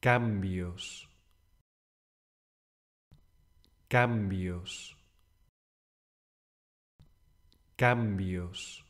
cambios, cambios, cambios.